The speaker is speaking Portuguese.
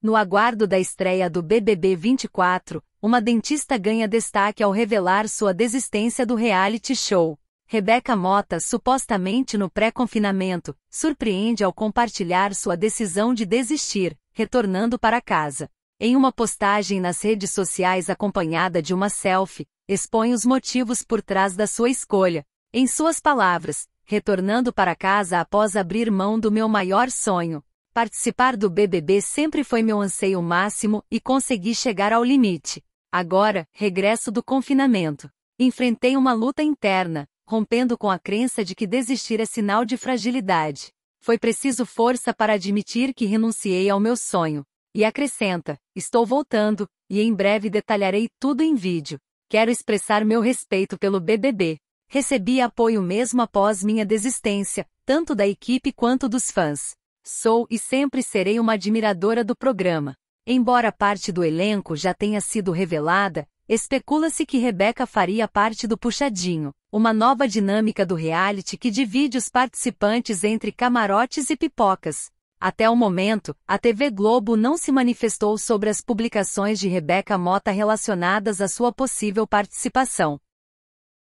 No aguardo da estreia do BBB 24, uma dentista ganha destaque ao revelar sua desistência do reality show. Rebeca Mota, supostamente no pré-confinamento, surpreende ao compartilhar sua decisão de desistir, retornando para casa. Em uma postagem nas redes sociais acompanhada de uma selfie, expõe os motivos por trás da sua escolha. Em suas palavras, retornando para casa após abrir mão do meu maior sonho, Participar do BBB sempre foi meu anseio máximo e consegui chegar ao limite. Agora, regresso do confinamento. Enfrentei uma luta interna, rompendo com a crença de que desistir é sinal de fragilidade. Foi preciso força para admitir que renunciei ao meu sonho. E acrescenta: estou voltando, e em breve detalharei tudo em vídeo. Quero expressar meu respeito pelo BBB. Recebi apoio mesmo após minha desistência, tanto da equipe quanto dos fãs. Sou e sempre serei uma admiradora do programa. Embora parte do elenco já tenha sido revelada, especula-se que Rebeca faria parte do Puxadinho, uma nova dinâmica do reality que divide os participantes entre camarotes e pipocas. Até o momento, a TV Globo não se manifestou sobre as publicações de Rebeca Mota relacionadas à sua possível participação.